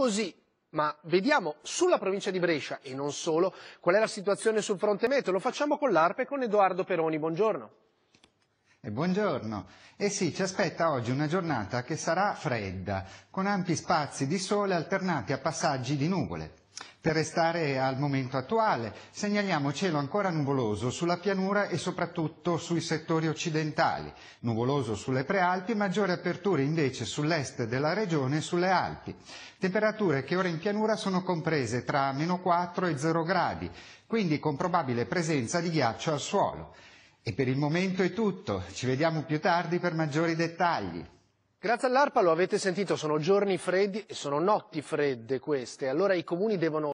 così. Ma vediamo sulla provincia di Brescia e non solo qual è la situazione sul fronte meteo. Lo facciamo con l'ARPE con Edoardo Peroni. Buongiorno. E eh, buongiorno. Eh sì, ci aspetta oggi una giornata che sarà fredda, con ampi spazi di sole alternati a passaggi di nuvole. Per restare al momento attuale, segnaliamo cielo ancora nuvoloso sulla pianura e soprattutto sui settori occidentali, nuvoloso sulle prealpi, maggiore aperture invece sull'est della regione e sulle Alpi. Temperature che ora in pianura sono comprese tra meno 4 e 0 gradi, quindi con probabile presenza di ghiaccio al suolo. E per il momento è tutto, ci vediamo più tardi per maggiori dettagli. Grazie all'ARPA, lo avete sentito, sono giorni freddi e sono notti fredde queste, allora i comuni devono